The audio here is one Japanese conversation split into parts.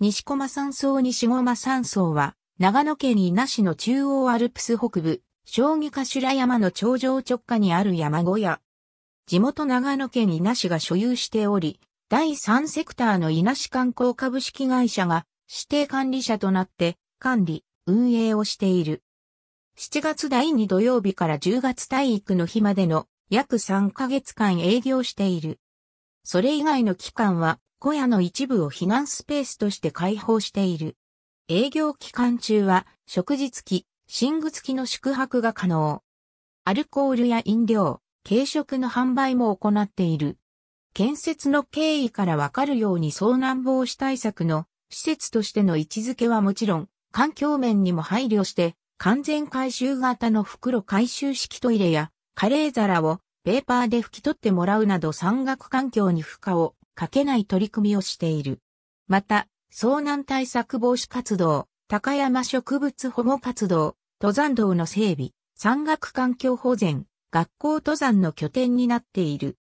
西駒山荘西駒山荘は、長野県伊那市の中央アルプス北部、将棋家修ら山の頂上直下にある山小屋。地元長野県伊那市が所有しており、第3セクターの伊那市観光株式会社が指定管理者となって管理、運営をしている。7月第2土曜日から10月体育の日までの約3ヶ月間営業している。それ以外の期間は小屋の一部を避難スペースとして開放している。営業期間中は、食事付き、寝具付きの宿泊が可能。アルコールや飲料、軽食の販売も行っている。建設の経緯からわかるように遭難防止対策の施設としての位置づけはもちろん、環境面にも配慮して、完全回収型の袋回収式トイレや、カレー皿をペーパーで拭き取ってもらうなど山岳環境に負荷をかけない取り組みをしている。また、遭難対策防止活動、高山植物保護活動、登山道の整備、山岳環境保全、学校登山の拠点になっている。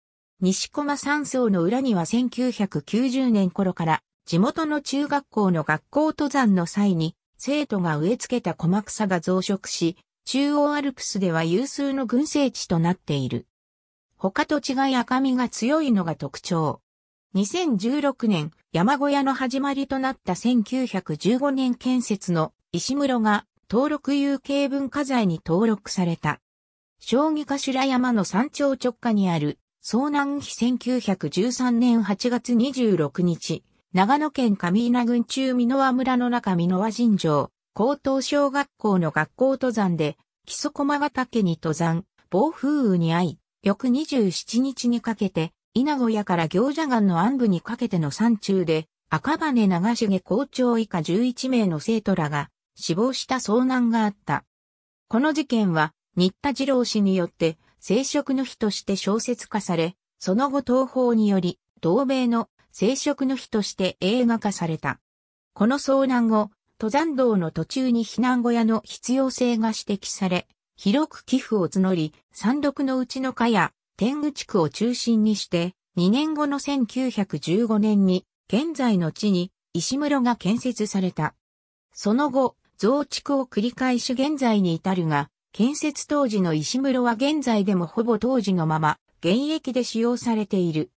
西駒山荘の裏には1990年頃から地元の中学校の学校登山の際に生徒が植え付けた駒草が増殖し、中央アルプスでは有数の群生地となっている。他と違い赤みが強いのが特徴。2016年、山小屋の始まりとなった1915年建設の石室が登録有形文化財に登録された。将棋頭山の山頂直下にある遭難日1913年8月26日、長野県上稲郡中美輪村の中美輪神城、高等小学校の学校登山で、木曽駒ヶ岳に登山、暴風雨に遭い、翌27日にかけて、稲子屋から行者岩の暗部にかけての山中で、赤羽長重校長以下11名の生徒らが死亡した遭難があった。この事件は、新田次郎氏によって、生殖の日として小説化され、その後東宝により、同名の生殖の日として映画化された。この遭難後、登山道の途中に避難小屋の必要性が指摘され、広く寄付を募り、山麓のうちの蚊や天狗地区を中心にして、2年後の1915年に、現在の地に、石室が建設された。その後、増築を繰り返し現在に至るが、建設当時の石室は現在でもほぼ当時のまま、現役で使用されている。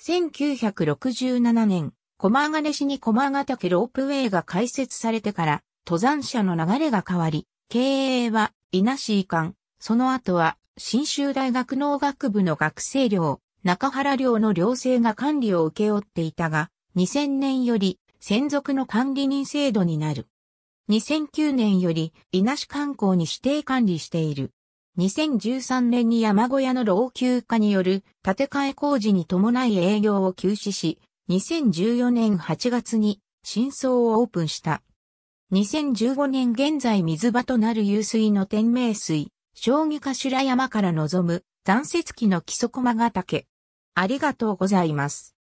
1967年、駒ヶ市に駒ヶ岳ロープウェイが開設されてから、登山者の流れが変わり、経営は稲市遺憾、その後は新州大学農学部の学生寮、中原寮の寮生が管理を受け負っていたが、2000年より専属の管理人制度になる。2009年より稲市観光に指定管理している。2013年に山小屋の老朽化による建て替え工事に伴い営業を休止し、2014年8月に新装をオープンした。2015年現在水場となる湧水の天明水、将棋頭山から望む残雪期の木曽駒ヶ岳。ありがとうございます。